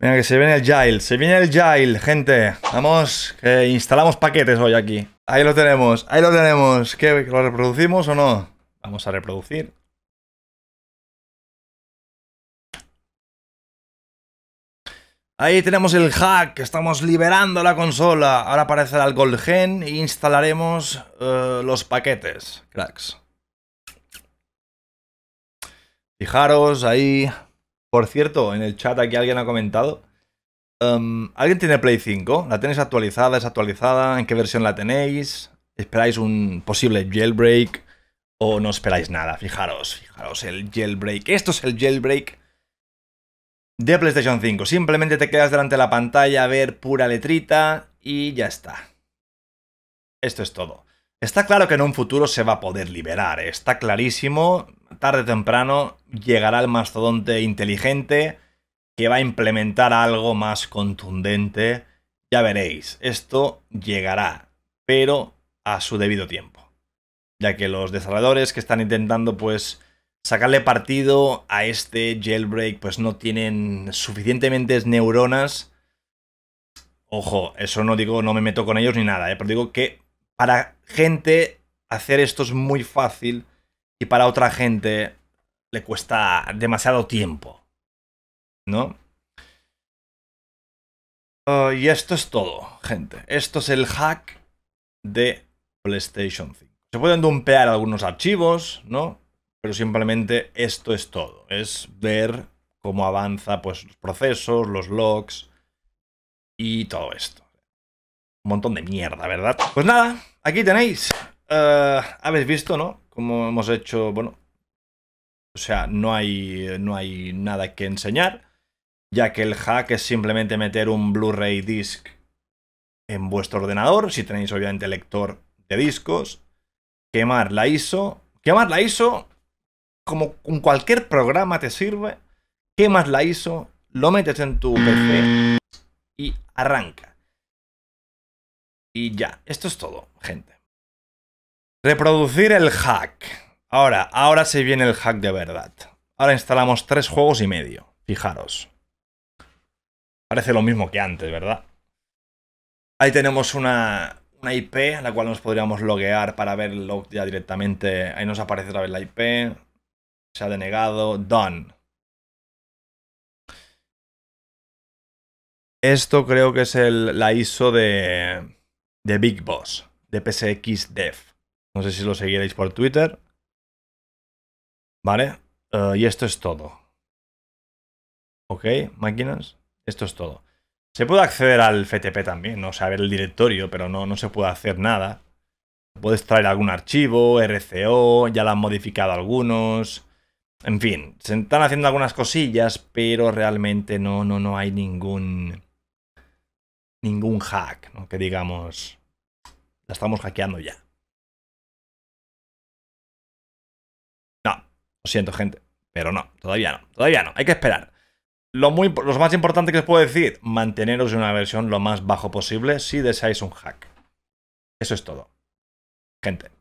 Venga, que se viene el Jail, Se viene el Jail, gente. Vamos, que instalamos paquetes hoy aquí. Ahí lo tenemos, ahí lo tenemos. ¿Qué, ¿Lo reproducimos o no? Vamos a reproducir. Ahí tenemos el hack, estamos liberando la consola. Ahora aparecerá el Golgen y e instalaremos eh, los paquetes, cracks. Fijaros ahí, por cierto, en el chat aquí alguien ha comentado. Um, ¿Alguien tiene Play 5? ¿La tenéis actualizada, ¿Es actualizada? ¿En qué versión la tenéis? ¿Esperáis un posible jailbreak? ¿O no esperáis nada? Fijaros, fijaros, el jailbreak. Esto es el jailbreak de PlayStation 5. Simplemente te quedas delante de la pantalla a ver pura letrita y ya está. Esto es todo. Está claro que en un futuro se va a poder liberar, ¿eh? está clarísimo tarde o temprano llegará el mastodonte inteligente que va a implementar algo más contundente. Ya veréis, esto llegará, pero a su debido tiempo. Ya que los desarrolladores que están intentando pues sacarle partido a este jailbreak pues no tienen suficientemente neuronas. Ojo, eso no digo, no me meto con ellos ni nada, ¿eh? pero digo que para gente hacer esto es muy fácil y para otra gente le cuesta demasiado tiempo. ¿No? Ah, y esto es todo, gente. Esto es el hack de PlayStation 5. Se pueden dumpear algunos archivos, ¿no? Pero simplemente esto es todo. Es ver cómo avanza pues, los procesos, los logs y todo esto. Un montón de mierda, ¿verdad? Pues nada, aquí tenéis. Ah, habéis visto, ¿no? hemos hecho, bueno, o sea, no hay, no hay nada que enseñar, ya que el hack es simplemente meter un Blu-ray disc en vuestro ordenador, si tenéis obviamente lector de discos, quemar la ISO, quemar la ISO, como con cualquier programa te sirve, quemas la ISO, lo metes en tu PC y arranca. Y ya, esto es todo, gente. Reproducir el hack. Ahora, ahora se viene el hack de verdad. Ahora instalamos tres juegos y medio. Fijaros. Parece lo mismo que antes, ¿verdad? Ahí tenemos una, IP a la cual nos podríamos loguear para verlo ya directamente. Ahí nos aparece otra vez la IP. Se ha denegado. Done. Esto creo que es la ISO de, de Big Boss, de PSX Dev. No sé si lo seguiréis por Twitter. Vale. Eh, y esto es todo. Ok, máquinas. Esto es todo. Se puede acceder al FTP también, ¿no? o sea, ver el directorio, pero no, no se puede hacer nada. Puedes traer algún archivo, RCO, ya lo han modificado algunos. En fin, se están haciendo algunas cosillas, pero realmente no, no, no hay ningún. ningún hack, ¿no? Que digamos. La estamos hackeando ya. Lo siento, gente. Pero no, todavía no. Todavía no. Hay que esperar. Lo, muy, lo más importante que os puedo decir, manteneros en una versión lo más bajo posible si deseáis un hack. Eso es todo. Gente.